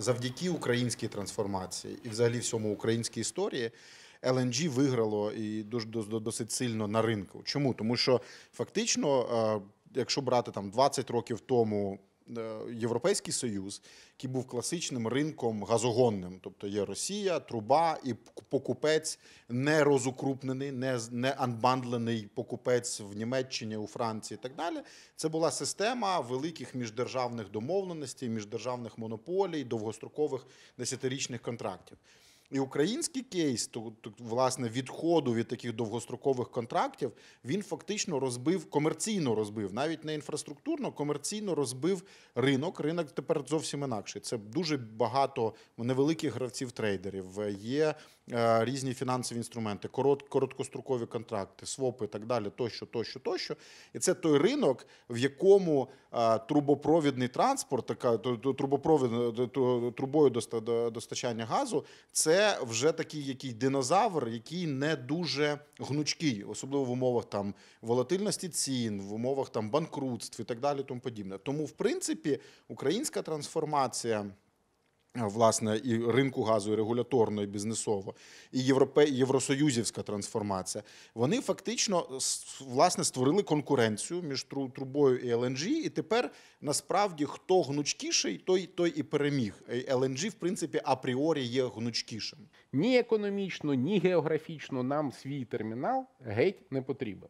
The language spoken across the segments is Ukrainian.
завдяки українській трансформації і, взагалі, всьому українській історії. LNG виграло і дуже досить сильно на ринку. Чому тому, що фактично, е, якщо брати там 20 років тому Е, Європейський Союз, який був класичним ринком газогонним, тобто є Росія, труба і покупець не розукрупнений, не не анбандлений покупець в Німеччині, у Франції. і Так далі, це була система великих міждержавних домовленостей, міждержавних монополій, довгострокових десятирічних контрактів. І український кейс, то, то власне відходу від таких довгострокових контрактів, він фактично розбив комерційно розбив, навіть не інфраструктурно, комерційно розбив ринок. Ринок тепер зовсім інакший. Це дуже багато невеликих гравців трейдерів. Е, є Е, різні фінансові інструменти, короткострокові контракти, свопи і так далі, тощо, тощо, тощо. І це той ринок, в якому е, трубопровідний транспорт, така трубопровід е, трубою достачання газу, це вже такий який динозавр, який не дуже гнучкий, особливо в умовах там волатильності цін, в умовах там банкрутств і так далі. Тому подібне. Тому, в принципі, українська трансформація. Е, власне і ринку газу, і регуляторно, і бізнесово, і європе євросоюзівська трансформація. Вони фактично е, власне створили конкуренцію між трубою і ЛНЖ, І тепер насправді хто гнучкіший, той той і переміг. Е, ЛНЖ, в принципі, апріорі є гнучкішим. Ні економічно, ні географічно нам свій термінал геть не потрібен.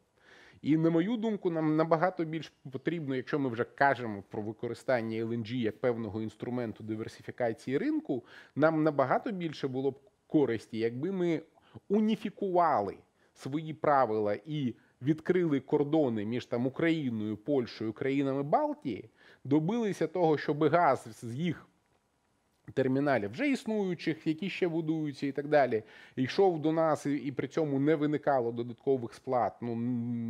І на мою думку, нам набагато більш потрібно, якщо ми вже кажемо про використання LNG як певного інструменту диверсифікації ринку, нам набагато більше було б користі, якби ми уніфікували свої правила і відкрили кордони між там Україною, Польщею, країнами Балтії, добилися того, щоб газ з їх терміналів, вже існуючих, які ще будуються, і так далі, йшов до нас, і, і при цьому не виникало додаткових сплат. Ну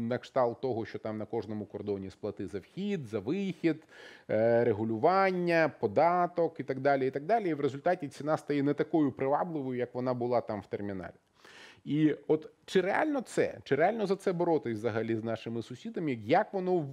на кшталт того, що там на кожному кордоні сплати за вхід, за вихід, е, регулювання, податок і так далі. І так далі. І в результаті ціна стає не такою привабливою, як вона була там в терміналі. І от чи реально це, чи реально за це боротись взагалі з нашими сусідами? Як воно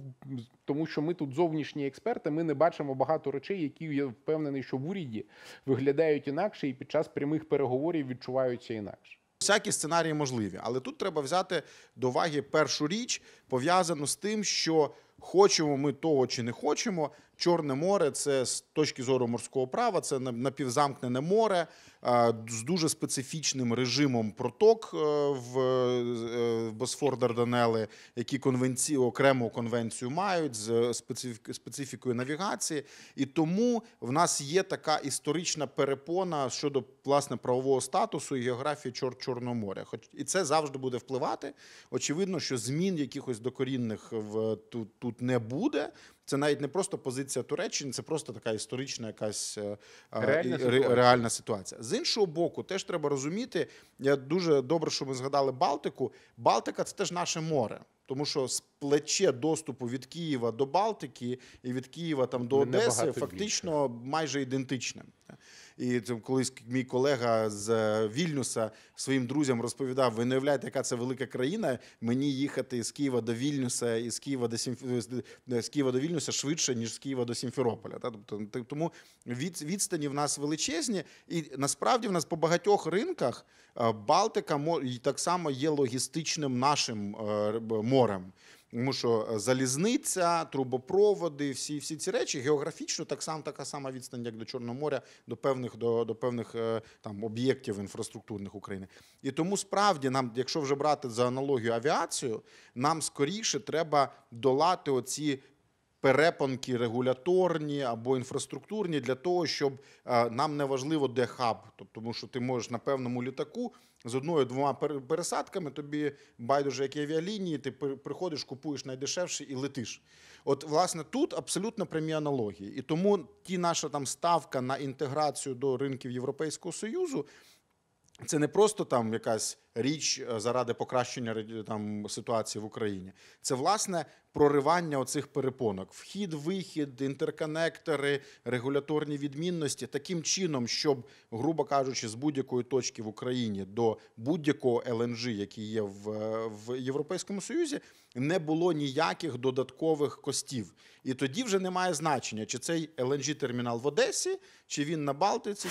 тому, що ми тут зовнішні експерти, ми не бачимо багато речей, які я впевнений, що в уряді виглядають інакше, і під час прямих переговорів відчуваються інакше. Всякі сценарії можливі, але тут треба взяти до уваги першу річ пов'язану з тим, що хочемо ми того чи не хочемо. Чорне море це з точки зору морського права, це напівзамкнене море з дуже специфічним режимом проток е, в е, е, Босфор Дарданели, які конвенції окрему конвенцію мають з специфікою навігації. І тому в нас є така історична перепона щодо власне правового статусу і географії Чор Чорного моря. Хоч і це завжди буде впливати. Очевидно, що змін якихось докорінних в ту тут не буде. Це навіть не просто позиція Туреччини, це просто така історична якась е, е, реальна, ре, ситуація. реальна ситуація. З іншого боку, теж треба розуміти. Я дуже добре, що ми згадали Балтику. Балтика це теж наше море. Тому що з плече доступу від Києва до Балтики і від Києва там до Одеси фактично більше. майже ідентичне. І колись мій колега з е, Вільнюса своїм друзям розповідав: ви не уявляєте, яка це велика країна. Мені їхати з Києва до Вільнюса і з Києва до Сімф... Е, е, Києва до Вільнюса швидше ніж з Києва до Сімферополя. Та тобто тому від відстані в нас величезні, і насправді в нас по багатьох ринках Балтика так само є логістичним нашим морем. Тому що е, залізниця, трубопроводи, всі всі ці речі географічно так само така сама відстань, як до Чорного моря, до певних до, до певних е, там об'єктів інфраструктурних України. І тому справді нам, якщо вже брати за аналогію авіацію, нам скоріше треба долати оці перепонки регуляторні або інфраструктурні для того, щоб е, нам не важливо, де хаб, тобто тому що ти можеш на певному літаку з одною двома пересадками, тобі байдуже, які авіалінії, ти приходиш, купуєш найдешевше і летиш. От, власне, тут абсолютно прямі аналогії, і тому ті наша там ставка на інтеграцію до ринків Європейського союзу. Це не просто там якась річ е, заради покращення там, ситуації в Україні. Це власне проривання оцих перепонок: вхід, вихід, інтерконектори, регуляторні відмінності таким чином, щоб, грубо кажучи, з будь-якої точки в Україні до будь-якого ЛНЖ, який є в, е, в Європейському Союзі, не було ніяких додаткових костів. І тоді вже немає значення, чи цей лнж термінал в Одесі, чи він на Балтиці.